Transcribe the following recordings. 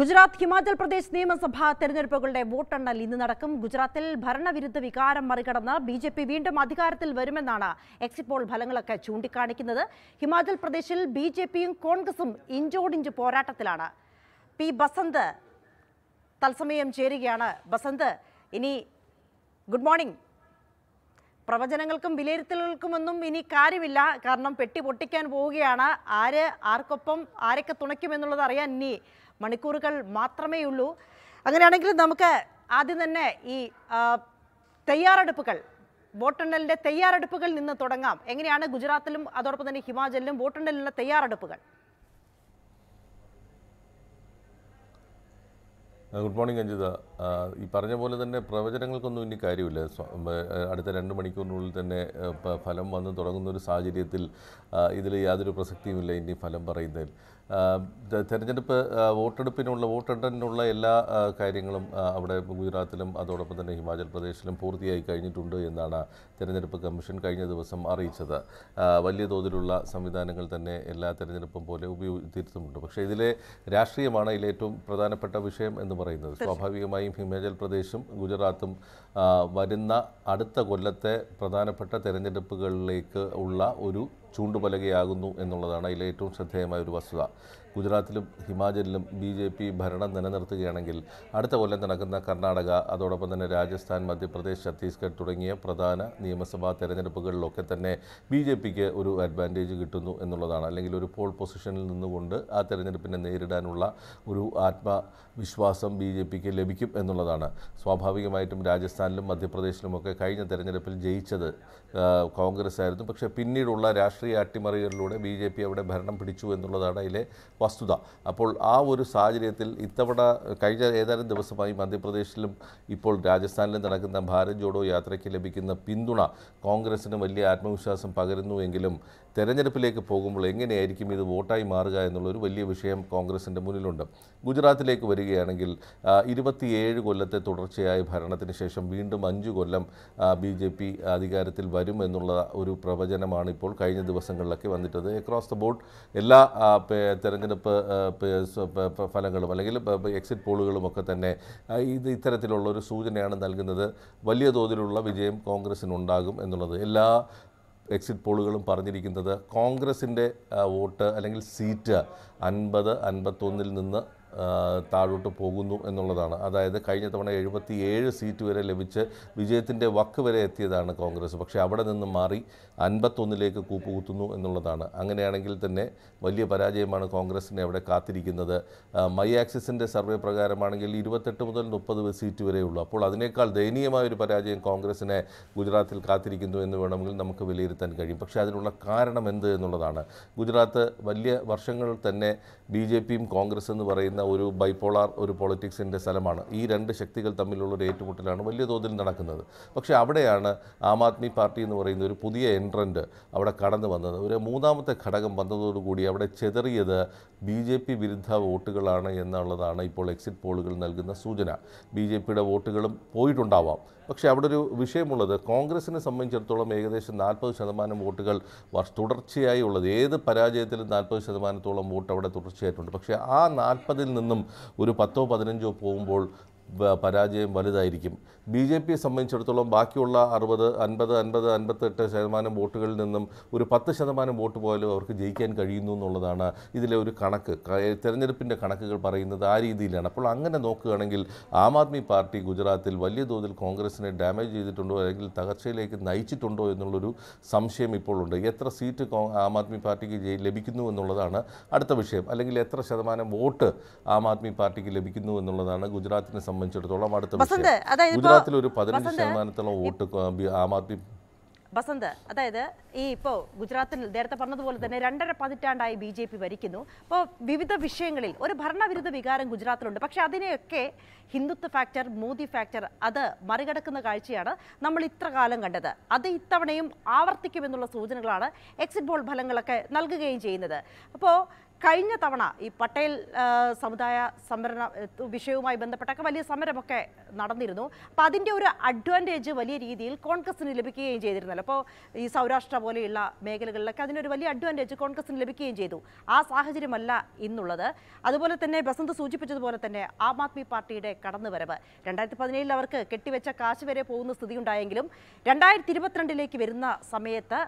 ഗുജറാത്ത് ഹിമാചൽ പ്രദേശ് നിയമസഭാ തെരഞ്ഞെടുപ്പുകളുടെ വോട്ടെണ്ണൽ ഇന്ന് നടക്കും ഗുജറാത്തിൽ ഭരണവിരുദ്ധ വികാരം മറികടന്ന് ബി ജെ പി വീണ്ടും അധികാരത്തിൽ വരുമെന്നാണ് എക്സിറ്റ് പോൾ ഫലങ്ങളൊക്കെ ചൂണ്ടിക്കാണിക്കുന്നത് ഹിമാചൽ പ്രദേശിൽ ബി ജെ പിയും കോൺഗ്രസും ഇഞ്ചോടിഞ്ച് പോരാട്ടത്തിലാണ് പി ബസന്ത് തത്സമയം ചേരുകയാണ് ബസന്ത് ഇനി ഗുഡ് മോർണിംഗ് പ്രവചനങ്ങൾക്കും വിലയിരുത്തലുകൾക്കുമൊന്നും ഇനി കാര്യമില്ല കാരണം പെട്ടി പൊട്ടിക്കാൻ പോവുകയാണ് ആര് ആർക്കൊപ്പം ആരൊക്കെ തുണയ്ക്കുമെന്നുള്ളത് അറിയാൻ ഇനി മണിക്കൂറുകൾ മാത്രമേ ഉള്ളൂ അങ്ങനെയാണെങ്കിൽ നമുക്ക് ആദ്യം തന്നെ ഈ തയ്യാറെടുപ്പുകൾ വോട്ടെണ്ണലിൻ്റെ തയ്യാറെടുപ്പുകൾ നിന്ന് തുടങ്ങാം എങ്ങനെയാണ് ഗുജറാത്തിലും അതോടൊപ്പം തന്നെ ഹിമാചലിലും വോട്ടെണ്ണലിൻ്റെ തയ്യാറെടുപ്പുകൾ ഗുഡ് മോർണിംഗ് അഞ്ജിത ഈ പറഞ്ഞ പോലെ തന്നെ പ്രവചനങ്ങൾക്കൊന്നും ഇനി കാര്യമില്ല അടുത്ത രണ്ട് മണിക്കൂറിനുള്ളിൽ തന്നെ ഫലം വന്ന് തുടങ്ങുന്ന ഒരു സാഹചര്യത്തിൽ ഇതിൽ യാതൊരു പ്രസക്തിയുമില്ല ഇനി ഫലം പറയുന്നതിൽ തെരഞ്ഞെടുപ്പ് വോട്ടെടുപ്പിനുള്ള വോട്ടെണ്ണലിനുള്ള എല്ലാ കാര്യങ്ങളും അവിടെ ഗുജറാത്തിലും അതോടൊപ്പം തന്നെ ഹിമാചൽ പ്രദേശിലും പൂർത്തിയായി കഴിഞ്ഞിട്ടുണ്ട് എന്നാണ് തെരഞ്ഞെടുപ്പ് കമ്മീഷൻ കഴിഞ്ഞ ദിവസം അറിയിച്ചത് വലിയ തോതിലുള്ള സംവിധാനങ്ങൾ തന്നെ എല്ലാ തെരഞ്ഞെടുപ്പും പോലെ ഉപയോഗിച്ചിരുന്നുണ്ട് പക്ഷേ ഇതിലെ രാഷ്ട്രീയമാണ് ഇതിലേറ്റവും പ്രധാനപ്പെട്ട വിഷയം എന്ന് പറയുന്നത് സ്വാഭാവികമായും ഹിമാചൽ പ്രദേശും ഗുജറാത്തും വരുന്ന അടുത്ത കൊല്ലത്തെ പ്രധാനപ്പെട്ട തെരഞ്ഞെടുപ്പുകളിലേക്ക് ഉള്ള ഒരു ചൂണ്ടുപലകയാകുന്നു എന്നുള്ളതാണ് അതിലെ ഏറ്റവും ശ്രദ്ധേയമായ ഒരു വസ്തുത ഗുജറാത്തിലും ഹിമാചലിലും ബി ജെ പി ഭരണം നിലനിർത്തുകയാണെങ്കിൽ അടുത്ത കൊല്ലം നടക്കുന്ന കർണാടക അതോടൊപ്പം തന്നെ രാജസ്ഥാൻ മധ്യപ്രദേശ് ഛത്തീസ്ഗഡ് തുടങ്ങിയ പ്രധാന നിയമസഭാ തെരഞ്ഞെടുപ്പുകളിലൊക്കെ തന്നെ ബി ജെ പിക്ക് ഒരു അഡ്വാൻറ്റേജ് കിട്ടുന്നു എന്നുള്ളതാണ് അല്ലെങ്കിൽ ഒരു പോൾ പൊസിഷനിൽ നിന്നുകൊണ്ട് ആ തെരഞ്ഞെടുപ്പിനെ നേരിടാനുള്ള ഒരു ആത്മവിശ്വാസം ബി ജെ പിക്ക് ലഭിക്കും എന്നുള്ളതാണ് സ്വാഭാവികമായിട്ടും രാജസ്ഥാനിലും മധ്യപ്രദേശിലുമൊക്കെ കഴിഞ്ഞ തെരഞ്ഞെടുപ്പിൽ ജയിച്ചത് കോൺഗ്രസ് ആയിരുന്നു പക്ഷേ പിന്നീടുള്ള രാഷ്ട്രീയ രാഷ്ട്രീയ അട്ടിമറികളിലൂടെ ബി ജെ പി അവിടെ ഭരണം പിടിച്ചു എന്നുള്ളതാണ് അതിലെ വസ്തുത അപ്പോൾ ആ ഒരു സാഹചര്യത്തിൽ ഇത്തവണ കഴിഞ്ഞ ഏതാനും ദിവസമായി മധ്യപ്രദേശിലും ഇപ്പോൾ രാജസ്ഥാനിലും നടക്കുന്ന ഭാരത് ജോഡോ യാത്രയ്ക്ക് ലഭിക്കുന്ന പിന്തുണ കോൺഗ്രസിന് വലിയ ആത്മവിശ്വാസം പകരുന്നുവെങ്കിലും തെരഞ്ഞെടുപ്പിലേക്ക് പോകുമ്പോൾ എങ്ങനെയായിരിക്കും ഇത് വോട്ടായി മാറുക എന്നുള്ളൊരു വലിയ വിഷയം കോൺഗ്രസിൻ്റെ മുന്നിലുണ്ട് ഗുജറാത്തിലേക്ക് വരികയാണെങ്കിൽ ഇരുപത്തിയേഴ് കൊല്ലത്തെ തുടർച്ചയായ ഭരണത്തിന് ശേഷം വീണ്ടും അഞ്ച് കൊല്ലം ബി ജെ പി അധികാരത്തിൽ വരുമെന്നുള്ള ഒരു പ്രവചനമാണ് ഇപ്പോൾ കഴിഞ്ഞ ദിവസങ്ങളിലൊക്കെ വന്നിട്ടത് അക്രോസ് ദ ബോർഡ് എല്ലാ തെരഞ്ഞെടുപ്പ് ഫലങ്ങളും അല്ലെങ്കിൽ എക്സിറ്റ് പോളുകളും ഒക്കെ തന്നെ ഇത് ഇത്തരത്തിലുള്ള ഒരു സൂചനയാണ് നൽകുന്നത് വലിയ തോതിലുള്ള വിജയം ഉണ്ടാകും എന്നുള്ളത് എല്ലാ എക്സിറ്റ് പോളുകളും പറഞ്ഞിരിക്കുന്നത് കോൺഗ്രസിൻ്റെ വോട്ട് അല്ലെങ്കിൽ സീറ്റ് അൻപത് അൻപത്തൊന്നിൽ നിന്ന് താഴോട്ട് പോകുന്നു എന്നുള്ളതാണ് അതായത് കഴിഞ്ഞ തവണ എഴുപത്തി ഏഴ് സീറ്റ് വരെ ലഭിച്ച് വിജയത്തിൻ്റെ വക്ക് വരെ എത്തിയതാണ് കോൺഗ്രസ് പക്ഷേ അവിടെ നിന്ന് മാറി അൻപത്തൊന്നിലേക്ക് കൂപ്പുകുത്തുന്നു എന്നുള്ളതാണ് അങ്ങനെയാണെങ്കിൽ തന്നെ വലിയ പരാജയമാണ് കോൺഗ്രസിനെ അവിടെ കാത്തിരിക്കുന്നത് മൈ ആക്സിസിൻ്റെ സർവേ പ്രകാരമാണെങ്കിൽ ഇരുപത്തെട്ട് മുതൽ മുപ്പത് സീറ്റ് വരെയുള്ളൂ അപ്പോൾ അതിനേക്കാൾ ദയനീയമായ ഒരു പരാജയം കോൺഗ്രസിനെ ഗുജറാത്തിൽ കാത്തിരിക്കുന്നു എന്ന് വേണമെങ്കിൽ നമുക്ക് വിലയിരുത്താൻ കഴിയും പക്ഷേ അതിനുള്ള കാരണം എന്ത് എന്നുള്ളതാണ് ഗുജറാത്ത് വലിയ വർഷങ്ങൾ തന്നെ ബി ജെ പിയും കോൺഗ്രസ് എന്ന് പറയുന്ന ഒരു ബൈപോളാർ ഒരു പൊളിറ്റിക്സിൻ്റെ സ്ഥലമാണ് ഈ രണ്ട് ശക്തികൾ തമ്മിലുള്ള ഒരു ഏറ്റുമുട്ടലാണ് വലിയ തോതിൽ നടക്കുന്നത് പക്ഷേ അവിടെയാണ് ആം ആദ്മി പാർട്ടി എന്ന് പറയുന്ന ഒരു പുതിയ എൻ കോൺട്രൻറ്റ് അവിടെ കടന്നു വന്നത് ഒരു മൂന്നാമത്തെ ഘടകം വന്നതോടുകൂടി അവിടെ ചെതറിയത് ബി ജെ പി വിരുദ്ധ വോട്ടുകളാണ് എന്നുള്ളതാണ് ഇപ്പോൾ എക്സിറ്റ് പോളുകൾ നൽകുന്ന സൂചന ബി ജെ പിയുടെ വോട്ടുകളും പോയിട്ടുണ്ടാവാം പക്ഷേ അവിടെ ഒരു വിഷയമുള്ളത് കോൺഗ്രസിനെ സംബന്ധിച്ചിടത്തോളം ഏകദേശം നാൽപ്പത് ശതമാനം വോട്ടുകൾ തുടർച്ചയായി ഉള്ളത് ഏത് പരാജയത്തിലും നാൽപ്പത് ശതമാനത്തോളം വോട്ട് അവിടെ തുടർച്ചയായിട്ടുണ്ട് പക്ഷേ ആ നാൽപ്പതിൽ നിന്നും ഒരു പത്തോ പതിനഞ്ചോ പോകുമ്പോൾ പരാജയം വലുതായിരിക്കും ബി ജെ പിയെ സംബന്ധിച്ചിടത്തോളം ബാക്കിയുള്ള അറുപത് അൻപത് അൻപത് അൻപത്തെട്ട് ശതമാനം വോട്ടുകളിൽ നിന്നും ഒരു പത്ത് ശതമാനം വോട്ട് പോയാലും അവർക്ക് ജയിക്കാൻ കഴിയുന്നു എന്നുള്ളതാണ് ഇതിലെ ഒരു കണക്ക് തെരഞ്ഞെടുപ്പിൻ്റെ കണക്കുകൾ പറയുന്നത് ആ രീതിയിലാണ് അപ്പോൾ അങ്ങനെ നോക്കുകയാണെങ്കിൽ ആം ആദ്മി പാർട്ടി ഗുജറാത്തിൽ വലിയ തോതിൽ കോൺഗ്രസിനെ ഡാമേജ് ചെയ്തിട്ടുണ്ടോ അല്ലെങ്കിൽ തകർച്ചയിലേക്ക് നയിച്ചിട്ടുണ്ടോ എന്നുള്ളൊരു സംശയം ഇപ്പോഴുണ്ട് എത്ര സീറ്റ് ആം ആദ്മി പാർട്ടിക്ക് ലഭിക്കുന്നു എന്നുള്ളതാണ് അടുത്ത വിഷയം അല്ലെങ്കിൽ എത്ര ശതമാനം വോട്ട് ആം ആദ്മി പാർട്ടിക്ക് ലഭിക്കുന്നു എന്നുള്ളതാണ് ഗുജറാത്തിനെ സംബന്ധിച്ച് സംബന്ധിച്ചിടത്തോളം അടുത്ത അതായത് ഗുജറാത്തിൽ ഒരു പതിനഞ്ച് ശതമാനത്തോളം വോട്ട് ആം ആദ്മി വസന്ത് അതായത് ഈ ഇപ്പോൾ ഗുജറാത്തിൽ നേരത്തെ പറഞ്ഞതുപോലെ തന്നെ രണ്ടര പതിറ്റാണ്ടായി ബി ജെ പി ഭരിക്കുന്നു അപ്പോൾ വിവിധ വിഷയങ്ങളിൽ ഒരു ഭരണവിരുദ്ധ വികാരം ഗുജറാത്തിലുണ്ട് പക്ഷേ അതിനെയൊക്കെ ഹിന്ദുത്വ ഫാക്ടർ മോദി ഫാക്ടർ അത് മറികടക്കുന്ന കാഴ്ചയാണ് നമ്മൾ ഇത്ര കാലം കണ്ടത് അത് ഇത്തവണയും ആവർത്തിക്കുമെന്നുള്ള സൂചനകളാണ് എക്സിറ്റ് പോൾ ഫലങ്ങളൊക്കെ നൽകുകയും ചെയ്യുന്നത് അപ്പോൾ കഴിഞ്ഞ തവണ ഈ പട്ടേൽ സമുദായ സംവരണ വിഷയവുമായി ബന്ധപ്പെട്ടൊക്കെ വലിയ സമരമൊക്കെ നടന്നിരുന്നു അപ്പോൾ അതിൻ്റെ ഒരു അഡ്വാൻറ്റേജ് വലിയ രീതിയിൽ കോൺഗ്രസിന് ലഭിക്കുകയും ചെയ്തിരുന്നല്ലോ അപ്പോൾ ഈ സൗരാഷ്ട്ര പോലെയുള്ള മേഖലകളിലൊക്കെ അതിനൊരു വലിയ അഡ്വാൻറ്റേജ് കോൺഗ്രസിന് ലഭിക്കുകയും ചെയ്തു ആ സാഹചര്യമല്ല ഇന്നുള്ളത് അതുപോലെ തന്നെ ബസന്ത് സൂചിപ്പിച്ചതുപോലെ തന്നെ ആം ആദ്മി പാർട്ടിയുടെ കടന്നുവരവ് രണ്ടായിരത്തി പതിനേഴിൽ അവർക്ക് കെട്ടിവെച്ച കാശ് വരെ പോകുന്ന സ്ഥിതിയുണ്ടായെങ്കിലും രണ്ടായിരത്തി ഇരുപത്തിരണ്ടിലേക്ക് വരുന്ന സമയത്ത്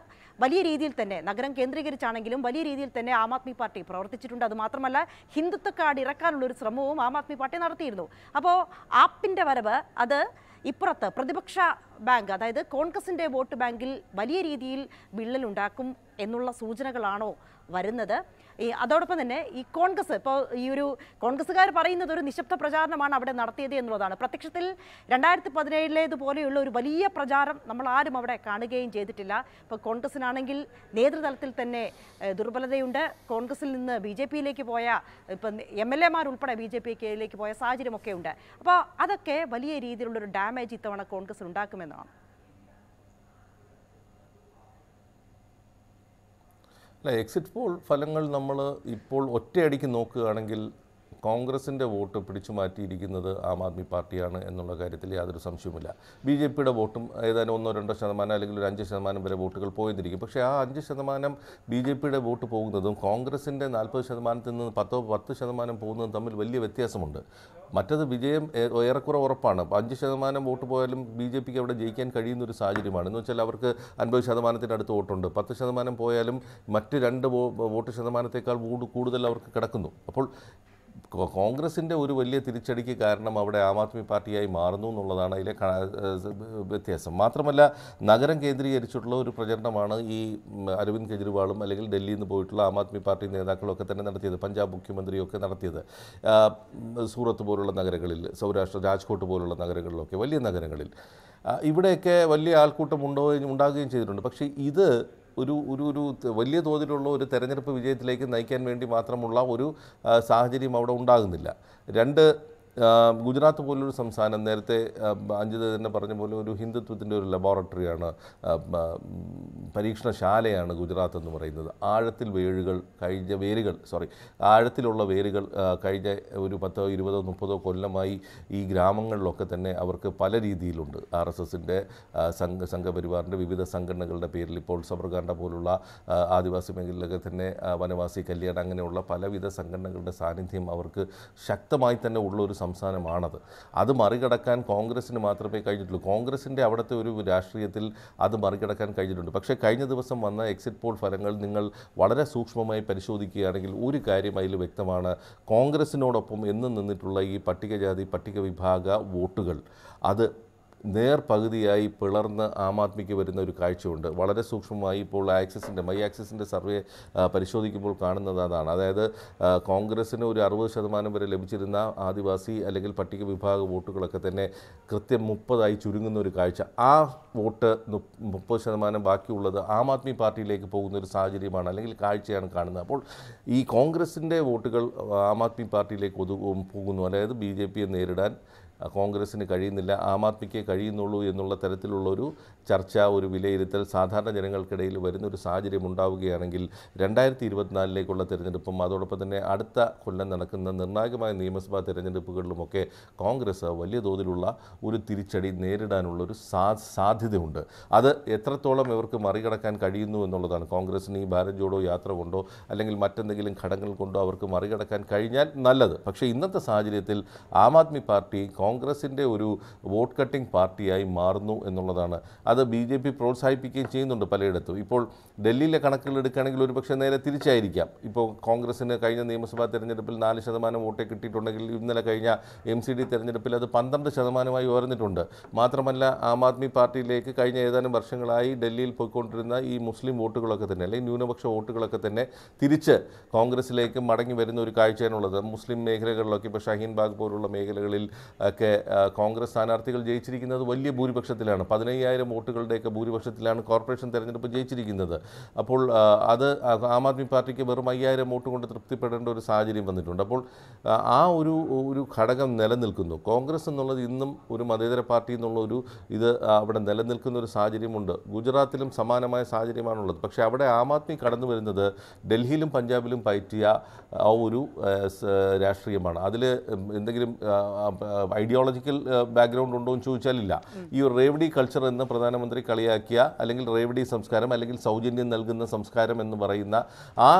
വലിയ രീതിയിൽ തന്നെ നഗരം കേന്ദ്രീകരിച്ചാണെങ്കിലും വലിയ രീതിയിൽ തന്നെ ആം ആദ്മി പാർട്ടി പ്രവർത്തനം പ്രവർത്തിച്ചിട്ടുണ്ട് അതുമാത്രമല്ല ഹിന്ദുത്വ കാർഡ് ഇറക്കാനുള്ള ഒരു ശ്രമവും ആം ആദ്മി പാർട്ടി നടത്തിയിരുന്നു അപ്പോൾ ആപ്പിൻ്റെ വരവ് അത് ഇപ്പുറത്ത് പ്രതിപക്ഷ ബാങ്ക് അതായത് കോൺഗ്രസിൻ്റെ വോട്ട് ബാങ്കിൽ വലിയ രീതിയിൽ വിള്ളലുണ്ടാക്കും എന്നുള്ള സൂചനകളാണോ വരുന്നത് ഈ അതോടൊപ്പം തന്നെ ഈ കോൺഗ്രസ് ഇപ്പോൾ ഈ ഒരു കോൺഗ്രസ്സുകാർ പറയുന്നത് ഒരു നിശബ്ദ പ്രചാരണമാണ് അവിടെ നടത്തിയത് എന്നുള്ളതാണ് പ്രത്യക്ഷത്തിൽ രണ്ടായിരത്തി പതിനേഴിലേതുപോലെയുള്ള ഒരു വലിയ പ്രചാരം നമ്മൾ ആരും അവിടെ കാണുകയും ചെയ്തിട്ടില്ല ഇപ്പോൾ കോൺഗ്രസ്സിനാണെങ്കിൽ നേതൃതലത്തിൽ തന്നെ ദുർബലതയുണ്ട് കോൺഗ്രസിൽ നിന്ന് ബി ജെ പിയിലേക്ക് പോയ ഇപ്പം എം എൽ എമാർ ഉൾപ്പെടെ ബി ജെ പിയിലേക്ക് പോയ സാഹചര്യമൊക്കെ ഉണ്ട് അപ്പോൾ അതൊക്കെ വലിയ രീതിയിലുള്ളൊരു ഡാമേജ് ഇത്തവണ കോൺഗ്രസ് ഉണ്ടാക്കുമെന്നാണ് അല്ല എക്സിറ്റ് പോൾ ഫലങ്ങൾ നമ്മൾ ഇപ്പോൾ ഒറ്റയടിക്ക് നോക്കുകയാണെങ്കിൽ കോൺഗ്രസിൻ്റെ വോട്ട് പിടിച്ചു മാറ്റിയിരിക്കുന്നത് ആം ആദ്മി പാർട്ടിയാണ് എന്നുള്ള കാര്യത്തിൽ യാതൊരു സംശയവുമില്ല ബി ജെ പിയുടെ വോട്ടും ഏതായാലും ഒന്നോ രണ്ടോ ശതമാനം അല്ലെങ്കിൽ ഒരു അഞ്ച് ശതമാനം വരെ വോട്ടുകൾ പോയിരിക്കും പക്ഷേ ആ അഞ്ച് ശതമാനം ബി ജെ പിയുടെ വോട്ട് പോകുന്നതും കോൺഗ്രസിൻ്റെ നാൽപ്പത് ശതമാനത്തിൽ നിന്ന് പത്തോ പത്ത് ശതമാനം പോകുന്നതും തമ്മിൽ വലിയ വ്യത്യാസമുണ്ട് മറ്റത് വിജയം ഏറെക്കുറെ ഉറപ്പാണ് അഞ്ച് ശതമാനം വോട്ട് പോയാലും ബി ജെ പിക്ക് അവിടെ ജയിക്കാൻ കഴിയുന്ന ഒരു സാഹചര്യമാണ് എന്ന് വെച്ചാൽ അവർക്ക് അൻപത് ശതമാനത്തിൻ്റെ അടുത്ത് വോട്ടുണ്ട് പത്ത് ശതമാനം പോയാലും മറ്റ് രണ്ട് വോട്ട് ശതമാനത്തേക്കാൾ കൂടുതൽ അവർക്ക് കിടക്കുന്നു അപ്പോൾ കോൺഗ്രസിൻ്റെ ഒരു വലിയ തിരിച്ചടിക്ക് കാരണം അവിടെ ആം ആദ്മി പാർട്ടിയായി മാറുന്നു എന്നുള്ളതാണ് അതിലെ വ്യത്യാസം മാത്രമല്ല നഗരം കേന്ദ്രീകരിച്ചിട്ടുള്ള ഒരു പ്രചരണമാണ് ഈ അരവിന്ദ് കെജ്രിവാളും അല്ലെങ്കിൽ ഡൽഹിയിൽ നിന്ന് പോയിട്ടുള്ള ആം ആദ്മി പാർട്ടി നേതാക്കളൊക്കെ തന്നെ നടത്തിയത് പഞ്ചാബ് മുഖ്യമന്ത്രിയൊക്കെ നടത്തിയത് സൂറത്ത് പോലുള്ള നഗരങ്ങളിൽ സൗരാഷ്ട്ര രാജ്കോട്ട് പോലുള്ള നഗരങ്ങളിലൊക്കെ വലിയ നഗരങ്ങളിൽ ഇവിടെയൊക്കെ വലിയ ആൾക്കൂട്ടം ഉണ്ടോ ഉണ്ടാകുകയും ചെയ്തിട്ടുണ്ട് പക്ഷേ ഇത് ഒരു ഒരു ഒരു വലിയ തോതിലുള്ള ഒരു തെരഞ്ഞെടുപ്പ് വിജയത്തിലേക്ക് നയിക്കാൻ വേണ്ടി മാത്രമുള്ള ഒരു സാഹചര്യം അവിടെ ഉണ്ടാകുന്നില്ല രണ്ട് ഗുജറാത്ത് പോലൊരു സംസ്ഥാനം നേരത്തെ അഞ്ജിത തന്നെ പറഞ്ഞ പോലെ ഒരു ഹിന്ദുത്വത്തിൻ്റെ ഒരു ലബോറട്ടറിയാണ് പരീക്ഷണശാലയാണ് ഗുജറാത്ത് എന്ന് പറയുന്നത് ആഴത്തിൽ വേരുകൾ കഴിഞ്ഞ വേരുകൾ സോറി ആഴത്തിലുള്ള വേരുകൾ കഴിഞ്ഞ ഒരു പത്തോ ഇരുപതോ മുപ്പതോ കൊല്ലമായി ഈ ഗ്രാമങ്ങളിലൊക്കെ തന്നെ അവർക്ക് പല രീതിയിലുണ്ട് ആർ എസ് എസിൻ്റെ സംഘ സംഘപരിവാറിൻ്റെ വിവിധ സംഘടനകളുടെ പേരിൽ ഇപ്പോൾ സബർഗാണ്ട പോലുള്ള ആദിവാസി മേഖലയിലൊക്കെ തന്നെ വനവാസി കല്യാണം അങ്ങനെയുള്ള പലവിധ സംഘടനകളുടെ സാന്നിധ്യം അവർക്ക് ശക്തമായി തന്നെ ഉള്ള ഒരു സംസ്ഥാനമാണത് അത് മറികടക്കാൻ കോൺഗ്രസ്സിന് മാത്രമേ കഴിഞ്ഞിട്ടുള്ളൂ കോൺഗ്രസിൻ്റെ അവിടുത്തെ ഒരു രാഷ്ട്രീയത്തിൽ അത് മറികടക്കാൻ കഴിഞ്ഞിട്ടുണ്ട് പക്ഷേ കഴിഞ്ഞ ദിവസം വന്ന എക്സിറ്റ് പോൾ ഫലങ്ങൾ നിങ്ങൾ വളരെ സൂക്ഷ്മമായി പരിശോധിക്കുകയാണെങ്കിൽ ഒരു കാര്യം അതിൽ വ്യക്തമാണ് കോൺഗ്രസിനോടൊപ്പം എന്നും നിന്നിട്ടുള്ള ഈ പട്ടികജാതി പട്ടിക വിഭാഗ വോട്ടുകൾ അത് നേർപകുതിയായി പിളർന്ന് ആം ആദ്മിക്ക് വരുന്ന ഒരു കാഴ്ചയുണ്ട് വളരെ സൂക്ഷ്മമായി ഇപ്പോൾ ആക്സിസിൻ്റെ മൈ ആക്സിസിൻ്റെ സർവേ പരിശോധിക്കുമ്പോൾ കാണുന്നത് അതാണ് അതായത് കോൺഗ്രസ്സിന് ഒരു അറുപത് ശതമാനം വരെ ലഭിച്ചിരുന്ന ആദിവാസി അല്ലെങ്കിൽ പട്ടിക വിഭാഗ വോട്ടുകളൊക്കെ തന്നെ കൃത്യം മുപ്പതായി ചുരുങ്ങുന്ന ഒരു കാഴ്ച ആ വോട്ട് മുപ്പത് ശതമാനം ബാക്കിയുള്ളത് ആം ആദ്മി പാർട്ടിയിലേക്ക് പോകുന്ന ഒരു സാഹചര്യമാണ് അല്ലെങ്കിൽ കാഴ്ചയാണ് കാണുന്നത് അപ്പോൾ ഈ കോൺഗ്രസിൻ്റെ വോട്ടുകൾ ആം ആദ്മി പാർട്ടിയിലേക്ക് ഒതു പോകുന്നു അതായത് ബി ജെ പിയെ നേരിടാൻ കോൺഗ്രസ്സിന് കഴിയുന്നില്ല ആം ആദ്മിക്ക് കഴിയുന്നുള്ളൂ എന്നുള്ള തരത്തിലുള്ളൊരു ചർച്ച ഒരു വിലയിരുത്തൽ സാധാരണ ജനങ്ങൾക്കിടയിൽ വരുന്നൊരു സാഹചര്യം ഉണ്ടാവുകയാണെങ്കിൽ രണ്ടായിരത്തി ഇരുപത്തിനാലിലേക്കുള്ള തിരഞ്ഞെടുപ്പും അതോടൊപ്പം തന്നെ അടുത്ത കൊല്ലം നടക്കുന്ന നിർണായകമായ നിയമസഭാ തിരഞ്ഞെടുപ്പുകളിലുമൊക്കെ കോൺഗ്രസ് വലിയ തോതിലുള്ള ഒരു തിരിച്ചടി നേരിടാനുള്ളൊരു സാ സാധ്യതയുണ്ട് അത് എത്രത്തോളം ഇവർക്ക് മറികടക്കാൻ കഴിയുന്നു എന്നുള്ളതാണ് കോൺഗ്രസിന് ഈ ഭാരത് ജോഡോ യാത്ര കൊണ്ടോ അല്ലെങ്കിൽ മറ്റെന്തെങ്കിലും ഘടകങ്ങൾ കൊണ്ടോ അവർക്ക് മറികടക്കാൻ കഴിഞ്ഞാൽ നല്ലത് പക്ഷേ ഇന്നത്തെ സാഹചര്യത്തിൽ ആം ആദ്മി പാർട്ടി കോൺഗ്രസിൻ്റെ ഒരു വോട്ട് കട്ടിംഗ് പാർട്ടിയായി മാറുന്നു എന്നുള്ളതാണ് അത് ബി ജെ പി പ്രോത്സാഹിപ്പിക്കുകയും ചെയ്യുന്നുണ്ട് പലയിടത്തും ഇപ്പോൾ ഡൽഹിയിലെ ഒരു പക്ഷേ നേരെ തിരിച്ചായിരിക്കാം ഇപ്പോൾ കോൺഗ്രസിന് കഴിഞ്ഞ നിയമസഭാ തെരഞ്ഞെടുപ്പിൽ നാല് ശതമാനം വോട്ടേ കിട്ടിയിട്ടുണ്ടെങ്കിൽ ഇന്നലെ കഴിഞ്ഞ എം സി ഡി തെരഞ്ഞെടുപ്പിൽ അത് പന്ത്രണ്ട് ശതമാനമായി ഉയർന്നിട്ടുണ്ട് മാത്രമല്ല ആം ആദ്മി പാർട്ടിയിലേക്ക് കഴിഞ്ഞ ഏതാനും വർഷങ്ങളായി ഡൽഹിയിൽ പോയിക്കൊണ്ടിരുന്ന ഈ മുസ്ലിം വോട്ടുകളൊക്കെ തന്നെ അല്ലെങ്കിൽ ന്യൂനപക്ഷ വോട്ടുകളൊക്കെ തന്നെ തിരിച്ച് കോൺഗ്രസിലേക്ക് മടങ്ങി വരുന്ന ഒരു കാഴ്ചയാണുള്ളത് മുസ്ലിം മേഖലകളിലൊക്കെ ഇപ്പോൾ ഷഹീൻബാഗ് പോലുള്ള മേഖലകളിൽ ഒക്കെ കോൺഗ്രസ് സ്ഥാനാർത്ഥികൾ ജയിച്ചിരിക്കുന്നത് വലിയ ഭൂരിപക്ഷത്തിലാണ് പതിനയ്യായിരം വോട്ടുകളുടെയൊക്കെ ഭൂരിപക്ഷത്തിലാണ് കോർപ്പറേഷൻ തെരഞ്ഞെടുപ്പ് ജയിച്ചിരിക്കുന്നത് അപ്പോൾ അത് ആം ആദ്മി പാർട്ടിക്ക് വെറും അയ്യായിരം വോട്ട് കൊണ്ട് തൃപ്തിപ്പെടേണ്ട ഒരു സാഹചര്യം വന്നിട്ടുണ്ട് അപ്പോൾ ആ ഒരു ഒരു ഘടകം നിലനിൽക്കുന്നു കോൺഗ്രസ് എന്നുള്ളത് ഇന്നും ഒരു മതേതര പാർട്ടി എന്നുള്ള ഒരു ഇത് അവിടെ നിലനിൽക്കുന്ന ഒരു സാഹചര്യമുണ്ട് ഗുജറാത്തിലും സമാനമായ സാഹചര്യമാണുള്ളത് പക്ഷേ അവിടെ ആം ആദ്മി കടന്നു വരുന്നത് ഡൽഹിയിലും പഞ്ചാബിലും പയറ്റിയ ആ ഒരു രാഷ്ട്രീയമാണ് അതിൽ എന്തെങ്കിലും ഐ ഐഡിയോളജിക്കൽ ബാക്ക്ഗ്രൗണ്ട് uh, ഉണ്ടോ എന്ന് ചോദിച്ചാലില്ല ഈ റേവഡി കൾച്ചർ എന്ന് പ്രധാനമന്ത്രി കളിയാക്കിയ അല്ലെങ്കിൽ റേവഡി സംസ്കാരം അല്ലെങ്കിൽ സൗജന്യം നൽകുന്ന സംസ്കാരം എന്ന് പറയുന്ന ആ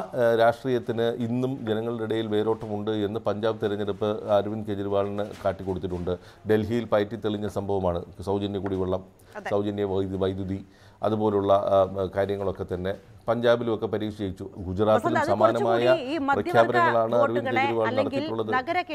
രാഷ്ട്രീയത്തിന് ഇന്നും ജനങ്ങളുടെ ഇടയിൽ വേരോട്ടമുണ്ട് എന്ന് പഞ്ചാബ് തെരഞ്ഞെടുപ്പ് അരവിന്ദ് കെജ്രിവാളിന് കാട്ടിക്കൊടുത്തിട്ടുണ്ട് ഡൽഹിയിൽ പയറ്റി തെളിഞ്ഞ സംഭവമാണ് സൗജന്യ കുടിവെള്ളം സൗജന്യ വൈദ്യുതി അതുപോലുള്ള കാര്യങ്ങളൊക്കെ തന്നെ പഞ്ചാബിലുമൊക്കെ പരീക്ഷിച്ചു ഗുജറാത്തിലും സമാനമായ പ്രഖ്യാപനങ്ങളാണ് അരവിന്ദ് കെജ്രിവാൾ നടത്തിയിട്ടുള്ളത്